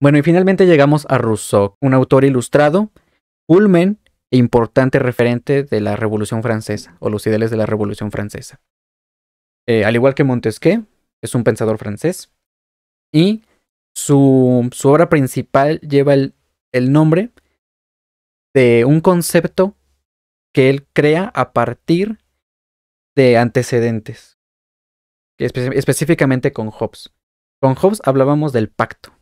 Bueno, y finalmente llegamos a Rousseau, un autor ilustrado, culmen e importante referente de la Revolución Francesa, o los ideales de la Revolución Francesa. Eh, al igual que Montesquieu, es un pensador francés, y su, su obra principal lleva el, nombre de un concepto que él crea a partir de antecedentes, específicamente con Hobbes. Con Hobbes hablábamos del pacto,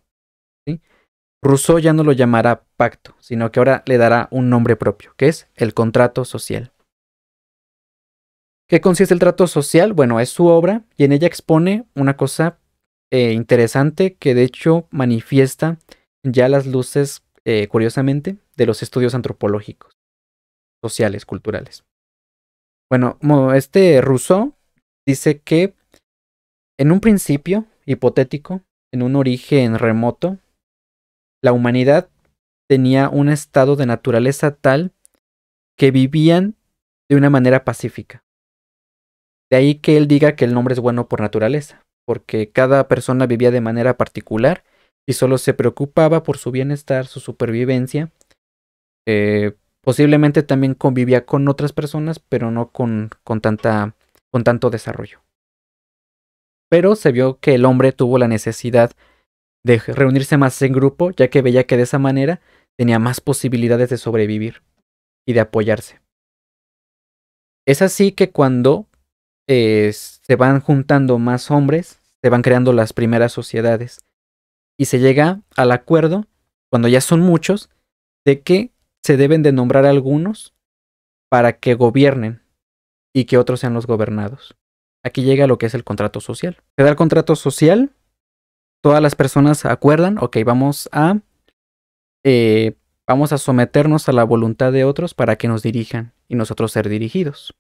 Rousseau ya no lo llamará pacto, sino que ahora le dará un nombre propio, que es el contrato social. ¿Qué consiste el trato social? Bueno, es su obra y en ella expone una cosa eh, interesante que de hecho manifiesta ya las luces, eh, curiosamente, de los estudios antropológicos, sociales, culturales. Bueno, este Rousseau dice que en un principio hipotético, en un origen remoto, la humanidad tenía un estado de naturaleza tal que vivían de una manera pacífica. De ahí que él diga que el nombre es bueno por naturaleza, porque cada persona vivía de manera particular y solo se preocupaba por su bienestar, su supervivencia. Eh, posiblemente también convivía con otras personas, pero no con, con, tanta, con tanto desarrollo. Pero se vio que el hombre tuvo la necesidad de reunirse más en grupo, ya que veía que de esa manera tenía más posibilidades de sobrevivir y de apoyarse. Es así que cuando eh, se van juntando más hombres, se van creando las primeras sociedades y se llega al acuerdo, cuando ya son muchos, de que se deben de nombrar algunos para que gobiernen y que otros sean los gobernados. Aquí llega lo que es el contrato social. Se da el contrato social todas las personas acuerdan, ok, vamos a, eh, vamos a someternos a la voluntad de otros para que nos dirijan y nosotros ser dirigidos.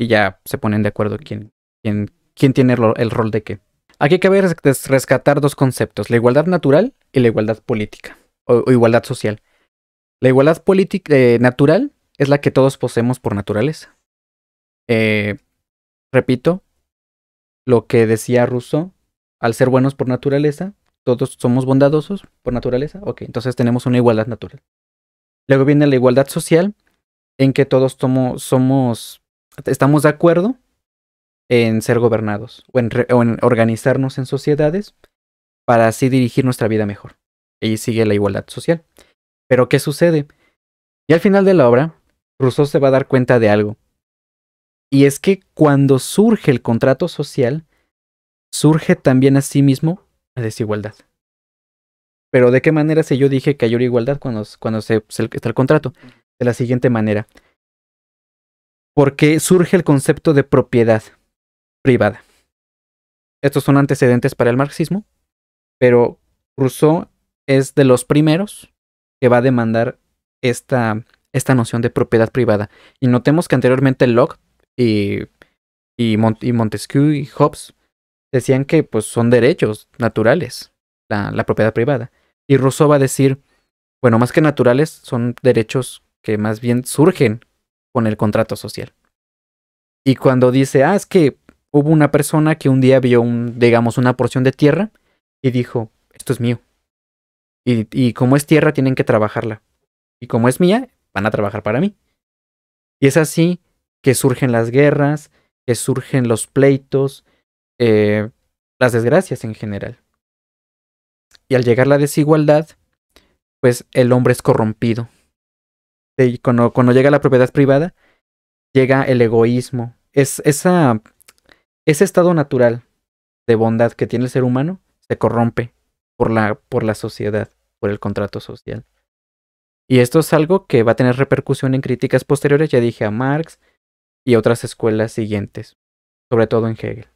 Y ya se ponen de acuerdo quién, quién, quién tiene el rol de qué. Aquí cabe rescatar dos conceptos, la igualdad natural y la igualdad política o, igualdad social. La igualdad política eh, natural es la que todos poseemos por naturaleza. Eh, repito, lo que decía Rousseau al ser buenos por naturaleza, todos somos bondadosos por naturaleza, ok, entonces tenemos una igualdad natural. Luego viene la igualdad social, en que todos somos, estamos de acuerdo en ser gobernados o en, o en, organizarnos en sociedades para así dirigir nuestra vida mejor. Y sigue la igualdad social. Pero ¿qué sucede? Y al final de la obra, Rousseau se va a dar cuenta de algo. Y es que cuando surge el contrato social, surge también a sí mismo la desigualdad. Pero ¿de qué manera si yo dije que hay una igualdad cuando, se, está el contrato? De la siguiente manera. Porque surge el concepto de propiedad privada. Estos son antecedentes para el marxismo, pero Rousseau es de los primeros que va a demandar esta, esta noción de propiedad privada. Y notemos que anteriormente Locke y Montesquieu y Hobbes decían que pues, son derechos naturales, la, propiedad privada. Y Rousseau va a decir, bueno, más que naturales, son derechos que más bien surgen con el contrato social. Y cuando dice, ah, es que hubo una persona que un día vio, digamos, una porción de tierra y dijo, esto es mío. Y, y como es tierra, tienen que trabajarla. Y como es mía, van a trabajar para mí. Y es así que surgen las guerras, que surgen los pleitos, eh, las desgracias en general. Y al llegar la desigualdad, pues el hombre es corrompido. cuando, llega la propiedad privada, llega el egoísmo. Es esa, ese estado natural de bondad que tiene el ser humano se corrompe por la, por la sociedad, por el contrato social. Y esto es algo que va a tener repercusión en críticas posteriores, ya dije a Marx y otras escuelas siguientes, sobre todo en Hegel.